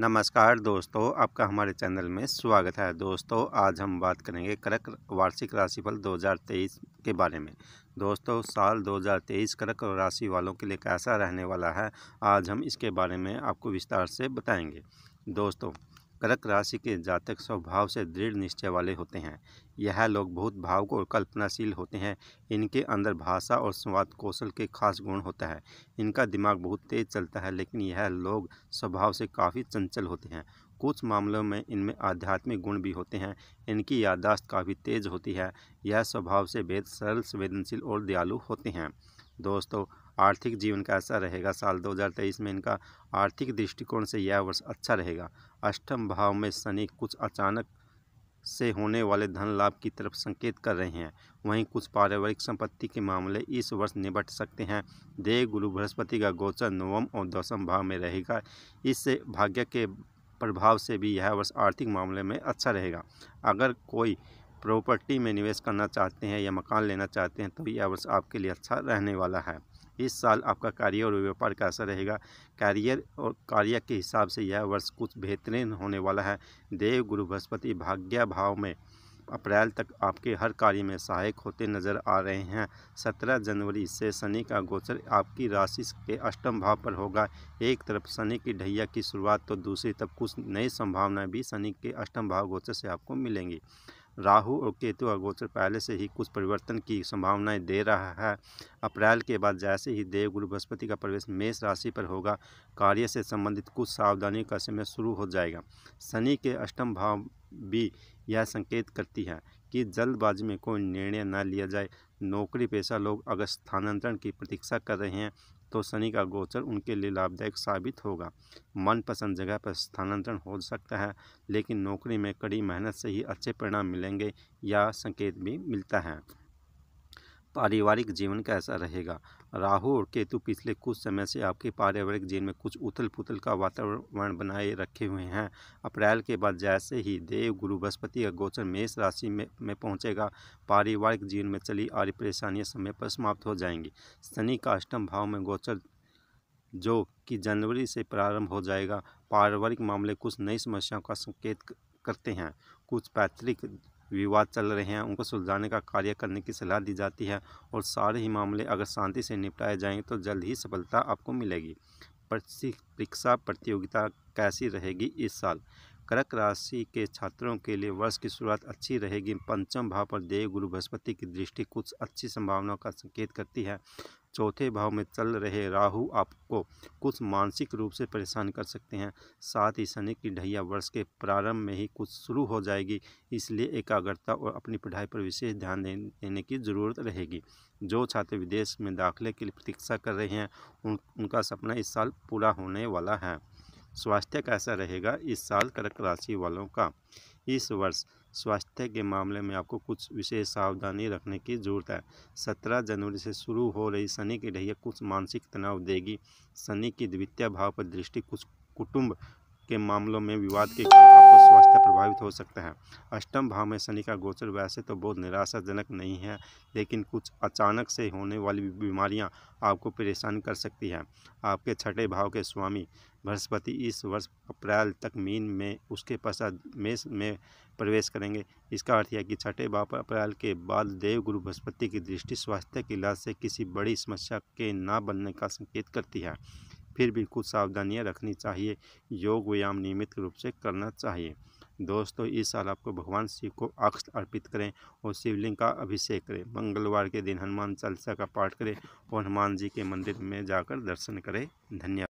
नमस्कार दोस्तों आपका हमारे चैनल में स्वागत है दोस्तों आज हम बात करेंगे करक वार्षिक राशिफल 2023 के बारे में दोस्तों साल 2023 करक राशि वालों के लिए कैसा रहने वाला है आज हम इसके बारे में आपको विस्तार से बताएंगे दोस्तों कर्क राशि के जातक स्वभाव से दृढ़ निश्चय वाले होते हैं यह लोग बहुत भावुक और कल्पनाशील होते हैं इनके अंदर भाषा और संवाद कौशल के खास गुण होता है इनका दिमाग बहुत तेज चलता है लेकिन यह लोग स्वभाव से काफ़ी चंचल होते हैं कुछ मामलों में इनमें आध्यात्मिक गुण भी होते हैं इनकी याददाश्त काफ़ी तेज होती है यह स्वभाव से बेहद सरल संवेदनशील और दयालु होते हैं दोस्तों आर्थिक जीवन कैसा रहेगा साल 2023 में इनका आर्थिक दृष्टिकोण से यह वर्ष अच्छा रहेगा अष्टम भाव में शनि कुछ अचानक से होने वाले धन लाभ की तरफ संकेत कर रहे हैं वहीं कुछ पारिवारिक संपत्ति के मामले इस वर्ष निपट सकते हैं देव गुरु बृहस्पति का गोचर नवम और दसम भाव में रहेगा इससे भाग्य के प्रभाव से भी यह वर्ष आर्थिक मामले में अच्छा रहेगा अगर कोई प्रॉपर्टी में निवेश करना चाहते हैं या मकान लेना चाहते हैं तो यह वर्ष आपके लिए अच्छा रहने वाला है इस साल आपका कार्य और व्यापार कैसा रहेगा कैरियर और कार्य के हिसाब से यह वर्ष कुछ बेहतरीन होने वाला है देव गुरु बृहस्पति भाग्य भाव में अप्रैल तक आपके हर कार्य में सहायक होते नजर आ रहे हैं सत्रह जनवरी से शनि का गोचर आपकी राशि के अष्टम भाव पर होगा एक तरफ शनि की ढैया की शुरुआत तो दूसरी तरफ कुछ नई संभावनाएं भी शनि के अष्टम भाव गोचर से आपको मिलेंगी राहु और केतु का गोचर पहले से ही कुछ परिवर्तन की संभावनाएं दे रहा है अप्रैल के बाद जैसे ही देव गुरु बृहस्पति का प्रवेश मेष राशि पर होगा कार्य से संबंधित कुछ सावधानी का समय शुरू हो जाएगा शनि के अष्टम भाव भी यह संकेत करती है कि जल्दबाजी में कोई निर्णय न लिया जाए नौकरी पेशा लोग अगर स्थानांतरण की प्रतीक्षा कर रहे हैं तो शनि का गोचर उनके लिए लाभदायक साबित होगा मनपसंद जगह पर स्थानांतरण हो सकता है लेकिन नौकरी में कड़ी मेहनत से ही अच्छे परिणाम मिलेंगे या संकेत भी मिलता है पारिवारिक जीवन कैसा रहेगा राहु और केतु पिछले कुछ समय से आपके पारिवारिक जीवन में कुछ उथल पुथल का वातावरण बनाए रखे हुए हैं अप्रैल के बाद जैसे ही देव गुरु बृहस्पति का गोचर मेष राशि में में पहुंचेगा पारिवारिक जीवन में चली आ रही परेशानियाँ समय पर समाप्त हो जाएंगी शनि का अष्टम भाव में गोचर जो कि जनवरी से प्रारंभ हो जाएगा पारिवारिक मामले कुछ नई समस्याओं का संकेत करते हैं कुछ पैतृक विवाद चल रहे हैं उनको सुलझाने का कार्य करने की सलाह दी जाती है और सारे ही मामले अगर शांति से निपटाए जाएंगे तो जल्द ही सफलता आपको मिलेगी परीक्षा प्रतियोगिता कैसी रहेगी इस साल कर्क राशि के छात्रों के लिए वर्ष की शुरुआत अच्छी रहेगी पंचम भाव पर देव गुरु बृहस्पति की दृष्टि कुछ अच्छी संभावनाओं का संकेत करती है चौथे भाव में चल रहे राहु आपको कुछ मानसिक रूप से परेशान कर सकते हैं साथ ही शनि की ढैया वर्ष के प्रारंभ में ही कुछ शुरू हो जाएगी इसलिए एकाग्रता और अपनी पढ़ाई पर विशेष ध्यान देने की ज़रूरत रहेगी जो छात्र विदेश में दाखिले के लिए प्रतीक्षा कर रहे हैं उन, उनका सपना इस साल पूरा होने वाला है स्वास्थ्य कैसा रहेगा इस साल कर्क राशि वालों का इस वर्ष स्वास्थ्य के मामले में आपको कुछ विशेष सावधानी रखने की जरूरत है सत्रह जनवरी से शुरू हो रही शनि की ढैया कुछ मानसिक तनाव देगी शनि की द्वितीय भाव पर दृष्टि कुछ कुटुंब के मामलों में विवाद के कारण आपको स्वास्थ्य प्रभावित हो सकता है अष्टम भाव में शनि का गोचर वैसे तो बहुत निराशाजनक नहीं है लेकिन कुछ अचानक से होने वाली बीमारियां आपको परेशान कर सकती हैं आपके छठे भाव के स्वामी बृहस्पति इस वर्ष अप्रैल तक मीन में उसके पश्चात मेष में प्रवेश करेंगे इसका अर्थ है कि छठे भाव अप्रैल के बाद देव गुरु बृहस्पति की दृष्टि स्वास्थ्य के इलाज से किसी बड़ी समस्या के ना बनने का संकेत करती है फिर भी कुछ सावधानियाँ रखनी चाहिए योग व्यायाम नियमित रूप से करना चाहिए दोस्तों इस साल आपको भगवान शिव को अक्ष अर्पित करें और शिवलिंग का अभिषेक करें मंगलवार के दिन हनुमान चालीसा का पाठ करें और हनुमान जी के मंदिर में जाकर दर्शन करें धन्यवाद